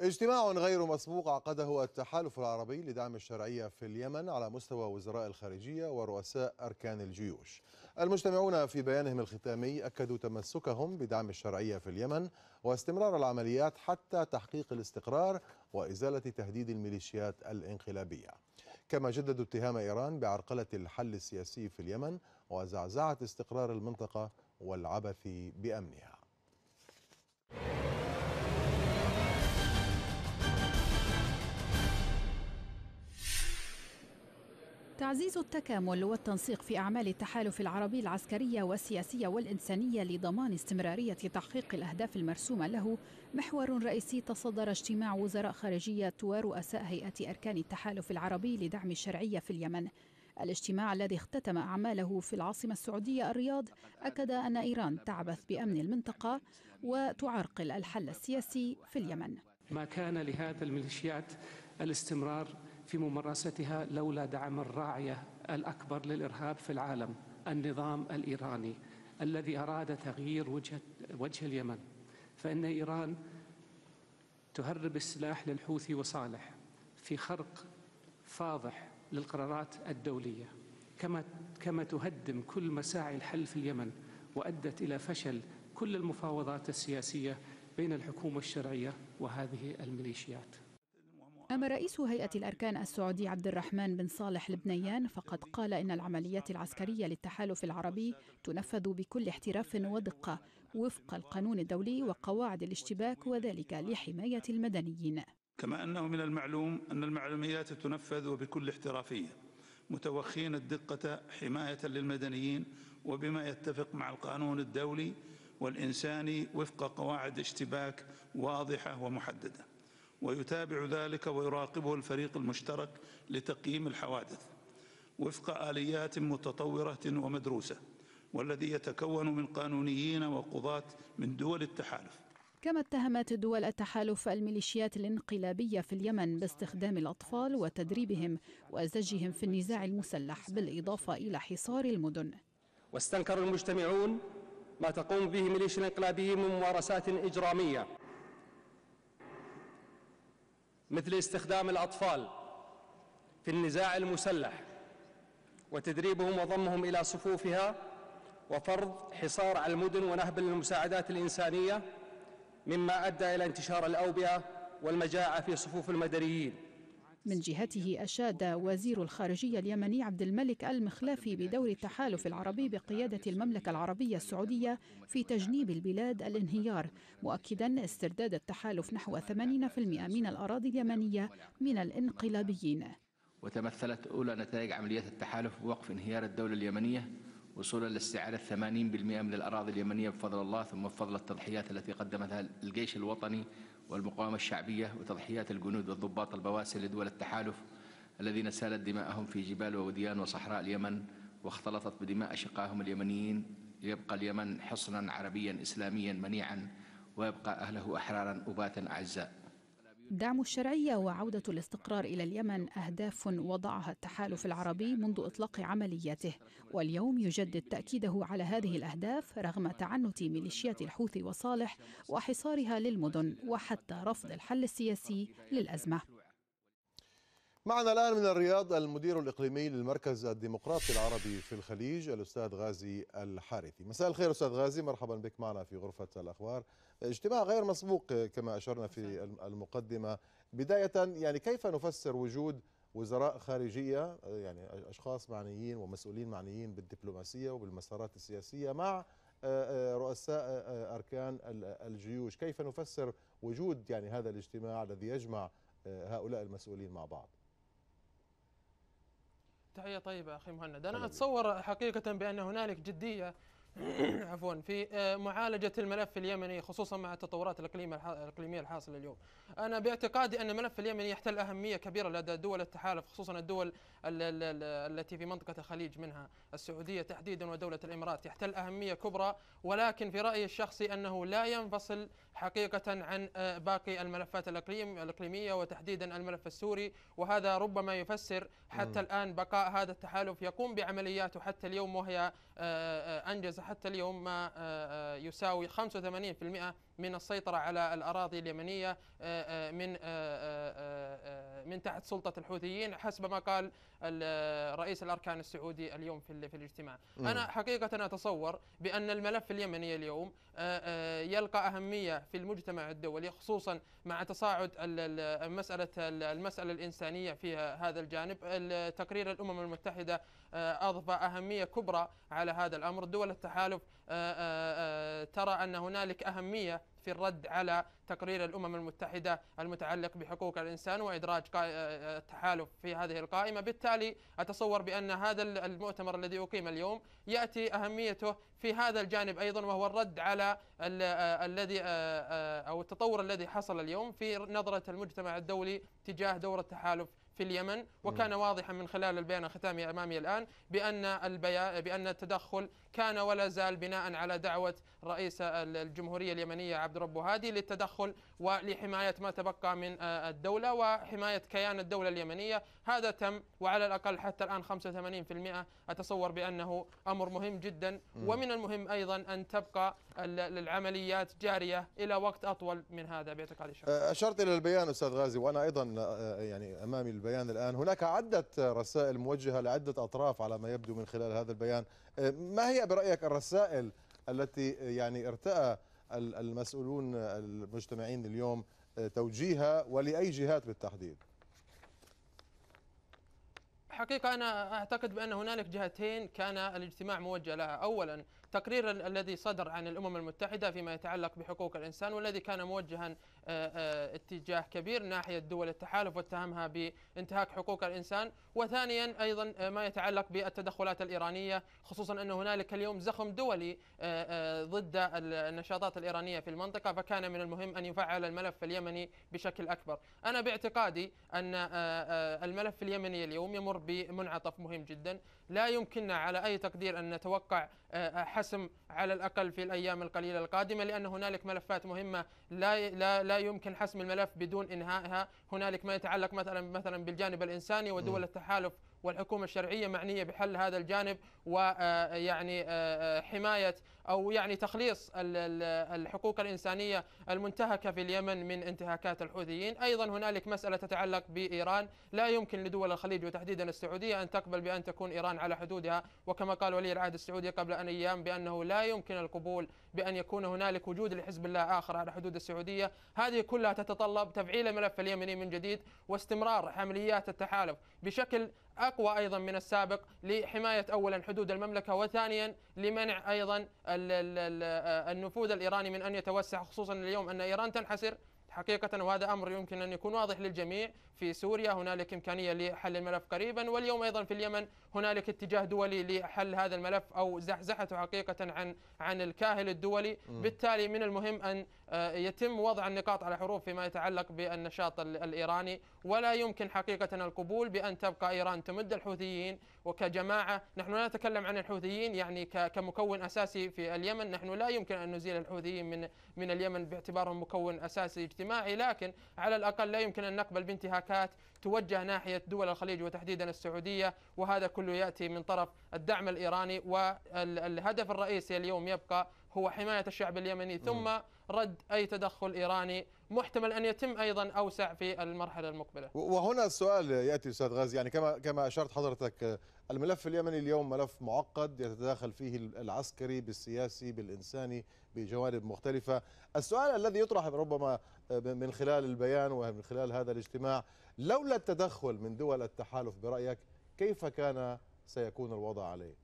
اجتماع غير مسبوق عقده التحالف العربي لدعم الشرعية في اليمن على مستوى وزراء الخارجية ورؤساء أركان الجيوش المجتمعون في بيانهم الختامي أكدوا تمسكهم بدعم الشرعية في اليمن واستمرار العمليات حتى تحقيق الاستقرار وإزالة تهديد الميليشيات الانقلابية كما جددوا اتهام إيران بعرقلة الحل السياسي في اليمن وزعزعة استقرار المنطقة والعبث بأمنها تعزيز التكامل والتنسيق في أعمال التحالف العربي العسكرية والسياسية والإنسانية لضمان استمرارية تحقيق الأهداف المرسومة له محور رئيسي تصدر اجتماع وزراء خارجية ورؤساء هيئة أركان التحالف العربي لدعم الشرعية في اليمن الاجتماع الذي اختتم أعماله في العاصمة السعودية الرياض أكد أن إيران تعبث بأمن المنطقة وتعرقل الحل السياسي في اليمن ما كان لهذا الميليشيات الاستمرار في ممارستها لولا دعم الراعية الأكبر للإرهاب في العالم النظام الإيراني الذي أراد تغيير وجهة وجه اليمن فإن إيران تهرب السلاح للحوثي وصالح في خرق فاضح للقرارات الدولية كما كما تهدم كل مساعي الحل في اليمن وأدت إلى فشل كل المفاوضات السياسية بين الحكومة الشرعية وهذه الميليشيات أما رئيس هيئة الأركان السعودي عبد الرحمن بن صالح البنيان فقد قال إن العمليات العسكرية للتحالف العربي تنفذ بكل احتراف ودقة وفق القانون الدولي وقواعد الاشتباك وذلك لحماية المدنيين كما أنه من المعلوم أن المعلوميات تنفذ وبكل احترافية متوخين الدقة حماية للمدنيين وبما يتفق مع القانون الدولي والإنساني وفق قواعد اشتباك واضحة ومحددة ويتابع ذلك ويراقبه الفريق المشترك لتقييم الحوادث وفق آليات متطورة ومدروسة والذي يتكون من قانونيين وقضاة من دول التحالف كما اتهمت دول التحالف الميليشيات الانقلابية في اليمن باستخدام الأطفال وتدريبهم وزجهم في النزاع المسلح بالإضافة إلى حصار المدن واستنكر المجتمعون ما تقوم به ميليشيا الانقلابيين من ممارسات إجرامية مثل استخدام الأطفال في النزاع المسلح وتدريبهم وضمهم إلى صفوفها وفرض حصار على المدن ونهب المساعدات الإنسانية مما أدى إلى انتشار الأوبئة والمجاعة في صفوف المدنيين من جهته أشاد وزير الخارجية اليمني عبد الملك المخلافي بدور التحالف العربي بقيادة المملكة العربية السعودية في تجنيب البلاد الانهيار مؤكدا استرداد التحالف نحو 80% من الأراضي اليمنية من الانقلابيين وتمثلت أولى نتائج عمليات التحالف بوقف انهيار الدولة اليمنية وصولا لاستعادة 80% من الأراضي اليمنية بفضل الله ثم بفضل التضحيات التي قدمتها الجيش الوطني والمقاومة الشعبية وتضحيات الجنود والضباط البواسل لدول التحالف الذين سالت دماءهم في جبال ووديان وصحراء اليمن واختلطت بدماء أشقائهم اليمنيين ليبقى اليمن حصنا عربيا إسلاميا منيعا ويبقى أهله أحرارا أباتا أعزاء دعم الشرعيه وعوده الاستقرار الى اليمن اهداف وضعها التحالف العربي منذ اطلاق عملياته واليوم يجدد تاكيده على هذه الاهداف رغم تعنت ميليشيات الحوثي وصالح وحصارها للمدن وحتى رفض الحل السياسي للازمه معنا الآن من الرياض المدير الإقليمي للمركز الديمقراطي العربي في الخليج الأستاذ غازي الحارثي مساء الخير أستاذ غازي مرحبا بك معنا في غرفة الأخبار اجتماع غير مسبوق كما أشرنا في المقدمة بداية يعني كيف نفسر وجود وزراء خارجية يعني أشخاص معنيين ومسؤولين معنيين بالدبلوماسية وبالمسارات السياسية مع آه، آه، رؤساء آه، أركان الجيوش كيف نفسر وجود يعني هذا الاجتماع الذي يجمع هؤلاء المسؤولين مع بعض تحية طيبة أخي مهند أنا طيب. أتصور حقيقة بأن هنالك جدية عفوا في آه، معالجة الملف اليمني خصوصا مع التطورات الإقليمية الحاصلة اليوم أنا باعتقادي أن الملف اليمني يحتل أهمية كبيرة لدى دول التحالف خصوصا الدول التي في منطقة الخليج منها السعودية تحديدا ودولة الإمارات يحتل أهمية كبرى ولكن في رأيي الشخصي أنه لا ينفصل حقيقة عن آه، باقي الملفات الإقليمية وتحديدا الملف السوري وهذا ربما يفسر حتى الآن بقاء هذا التحالف يقوم بعملياته حتى اليوم وهي آه، آه، أنجز حتى اليوم ما يساوي 85% من السيطرة على الأراضي اليمنية آه، آه، من آه، من تحت سلطة الحوثيين حسب ما قال رئيس الأركان السعودي اليوم في في الاجتماع أنا حقيقة أتصور بأن الملف اليمني اليوم يلقى أهمية في المجتمع الدولي خصوصا مع تصاعد مسألة المسألة الإنسانية في هذا الجانب تقرير الأمم المتحدة أضفى أهمية كبرى على هذا الأمر دول التحالف آه، آه، آه، ترى أن هنالك أهمية في الرد على تقرير الأمم المتحدة المتعلق بحقوق الإنسان وإدراج التحالف في هذه القائمة بالتالي أتصور بأن هذا المؤتمر الذي أقيم اليوم يأتي أهميته في هذا الجانب أيضا وهو الرد على الذي أو التطور الذي حصل اليوم في نظرة المجتمع الدولي تجاه دور التحالف في اليمن وكان واضحا من خلال البيان الختامي امامي الان بان البيان بان التدخل كان ولا زال بناء على دعوه رئيس الجمهوريه اليمنيه عبد رب هادي للتدخل ولحمايه ما تبقى من آه، الدوله وحمايه كيان الدوله اليمنيه هذا تم وعلى الاقل حتى الان 85% اتصور بانه امر مهم جدا ومن المهم ايضا ان تبقى العمليات جارية إلى وقت أطول من هذا بإعتقادي الشخص أه، أشرت إلى البيان أستاذ غازي وأنا أيضا أه، يعني أمامي البيان الآن هناك عدة رسائل موجهة لعدة أطراف على ما يبدو من خلال هذا البيان أه، ما هي برأيك الرسائل التي يعني ارتأى المسؤولون المجتمعين اليوم توجيهها ولأي جهات بالتحديد حقيقة أنا أعتقد بأن هنالك جهتين كان الاجتماع موجه لها أولا تقرير الذي صدر عن الأمم المتحدة فيما يتعلق بحقوق الإنسان والذي كان موجها آه، آه، اتجاه كبير ناحية دول التحالف واتهمها بانتهاك حقوق الإنسان وثانيا أيضا آه، ما يتعلق بالتدخلات الإيرانية خصوصا أن هنالك اليوم زخم دولي ضد النشاطات الإيرانية في المنطقة فكان من المهم أن يفعل الملف اليمني بشكل أكبر أنا باعتقادي أن الملف اليمني اليوم يمر بمنعطف مهم جدا لا يمكننا على أي تقدير أن نتوقع آه، آه، حسم على الأقل في الأيام القليلة القادمة لأن هنالك ملفات مهمة لا لا لا يمكن حسم الملف بدون إنهائها هنالك ما يتعلق مثلا مثلا بالجانب الإنساني ودول التحالف والحكومة الشرعية معنية بحل هذا الجانب ويعني آه، آه، آه، حماية أو يعني تخليص الحقوق الإنسانية المنتهكة في اليمن من انتهاكات الحوثيين أيضا هنالك مسألة تتعلق بإيران لا يمكن لدول الخليج وتحديدا السعودية أن تقبل بأن تكون إيران على حدودها وكما قال ولي العهد السعودي قبل أن أيام بأنه لا يمكن القبول بأن يكون هنالك وجود لحزب الله آخر على حدود السعودية هذه كلها تتطلب تفعيل الملف اليمني من جديد واستمرار عمليات التحالف بشكل اقوى ايضا من السابق لحمايه اولا حدود المملكه وثانيا لمنع ايضا النفوذ الايراني من ان يتوسع خصوصا اليوم ان ايران تنحسر حقيقة وهذا أمر يمكن أن يكون واضح للجميع في سوريا هنالك إمكانية لحل الملف قريبا واليوم أيضا في اليمن هنالك اتجاه دولي لحل هذا الملف أو زحزحته حقيقة عن عن الكاهل الدولي م. بالتالي من المهم أن آه، يتم وضع النقاط على حروف فيما يتعلق بالنشاط الإيراني ولا يمكن حقيقة القبول بأن تبقى إيران تمد الحوثيين وكجماعة نحن لا نتكلم عن الحوثيين يعني كمكون أساسي في اليمن نحن لا يمكن أن نزيل الحوثيين من من اليمن باعتبارهم مكون أساسي اجتماعي لكن على الأقل لا يمكن أن نقبل بانتهاك اشتراكات توجه ناحية دول الخليج وتحديدا السعودية وهذا كله يأتي من طرف الدعم الإيراني والهدف الرئيسي اليوم يبقى هو حماية الشعب اليمني ثم رد أي تدخل إيراني محتمل أن يتم أيضا أوسع في المرحلة المقبلة وهنا السؤال يأتي أستاذ غازي يعني كما كما أشرت حضرتك الملف اليمني اليوم ملف معقد يتداخل فيه العسكري بالسياسي بالإنساني بجوانب مختلفة السؤال الذي يطرح ربما من خلال البيان ومن خلال هذا الاجتماع لولا التدخل من دول التحالف برأيك كيف كان سيكون الوضع عليه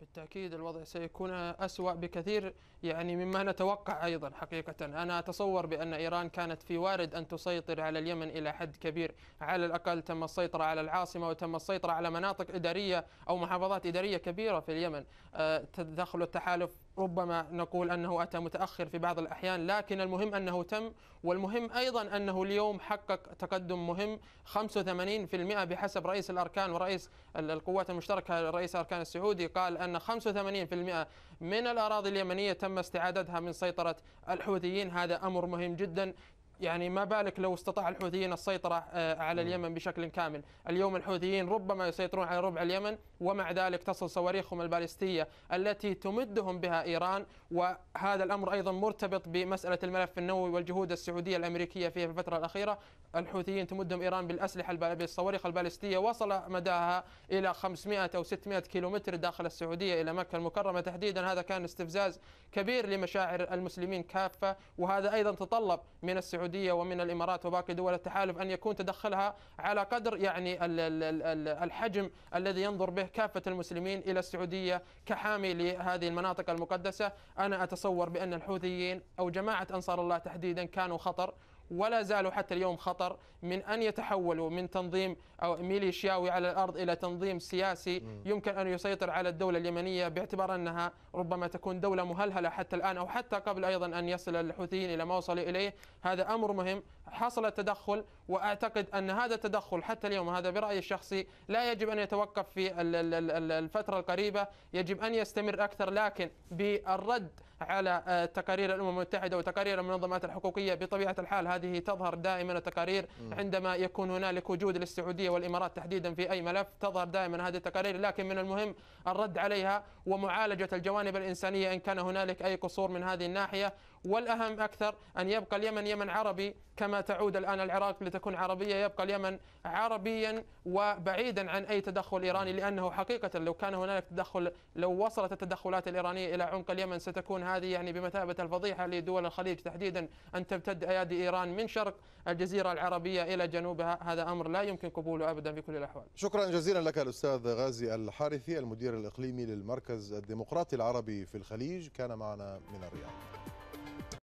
بالتأكيد الوضع سيكون أسوأ بكثير يعني مما نتوقع أيضا حقيقة أنا أتصور بأن إيران كانت في وارد أن تسيطر على اليمن إلى حد كبير على الأقل تم السيطرة على العاصمة وتم السيطرة على مناطق إدارية أو محافظات إدارية كبيرة في اليمن آه، تدخل التحالف ربما نقول انه اتى متاخر في بعض الاحيان لكن المهم انه تم والمهم ايضا انه اليوم حقق تقدم مهم 85% بحسب رئيس الاركان ورئيس القوات المشتركه رئيس الاركان السعودي قال ان 85% من الاراضي اليمنيه تم استعادتها من سيطره الحوثيين هذا امر مهم جدا يعني ما بالك لو استطاع الحوثيين السيطرة آه، على اليمن بشكل كامل اليوم الحوثيين ربما يسيطرون على ربع اليمن ومع ذلك تصل صواريخهم البالستية التي تمدهم بها إيران وهذا الأمر أيضا مرتبط بمسألة الملف النووي والجهود السعودية الأمريكية فيها في الفترة الأخيرة الحوثيين تمدهم إيران بالأسلحة بالصواريخ البالستية وصل مداها إلى 500 أو 600 كيلومتر داخل السعودية إلى مكة المكرمة تحديدا هذا كان استفزاز كبير لمشاعر المسلمين كافة وهذا أيضا تطلب من السعودية السعوديه ومن الامارات وباقي دول التحالف ان يكون تدخلها على قدر يعني الحجم الذي ينظر به كافه المسلمين الى السعوديه كحامي لهذه المناطق المقدسه انا اتصور بان الحوثيين او جماعه انصار الله تحديدا كانوا خطر ولا زالوا حتى اليوم خطر من أن يتحولوا من تنظيم أو ميليشياوي على الأرض إلى تنظيم سياسي يمكن أن يسيطر على الدولة اليمنية باعتبار أنها ربما تكون دولة مهلهلة حتى الآن أو حتى قبل أيضا أن يصل الحوثيين إلى ما وصلوا إليه هذا أمر مهم حصل تدخل وأعتقد أن هذا التدخل حتى اليوم هذا برأيي الشخصي لا يجب أن يتوقف في الفترة القريبة يجب أن يستمر أكثر لكن بالرد على آه، تقارير الامم المتحده وتقارير المنظمات الحقوقيه بطبيعه الحال هذه تظهر دائما التقارير عندما يكون هنالك وجود للسعوديه والامارات تحديدا في اي ملف تظهر دائما هذه التقارير لكن من المهم الرد عليها ومعالجه الجوانب الانسانيه ان كان هنالك اي قصور من هذه الناحيه والأهم أكثر أن يبقى اليمن يمن عربي كما تعود الآن العراق لتكون عربية يبقى اليمن عربيا وبعيدا عن أي تدخل إيراني لأنه حقيقة لو كان هنالك تدخل لو وصلت التدخلات الإيرانية إلى عمق اليمن ستكون هذه يعني بمثابة الفضيحة لدول الخليج تحديدا أن تمتد أيادي إيران من شرق الجزيرة العربية إلى جنوبها هذا أمر لا يمكن قبوله أبدا في كل الأحوال شكرا جزيلا لك الأستاذ غازي الحارثي المدير الإقليمي للمركز الديمقراطي العربي في الخليج كان معنا من الرياض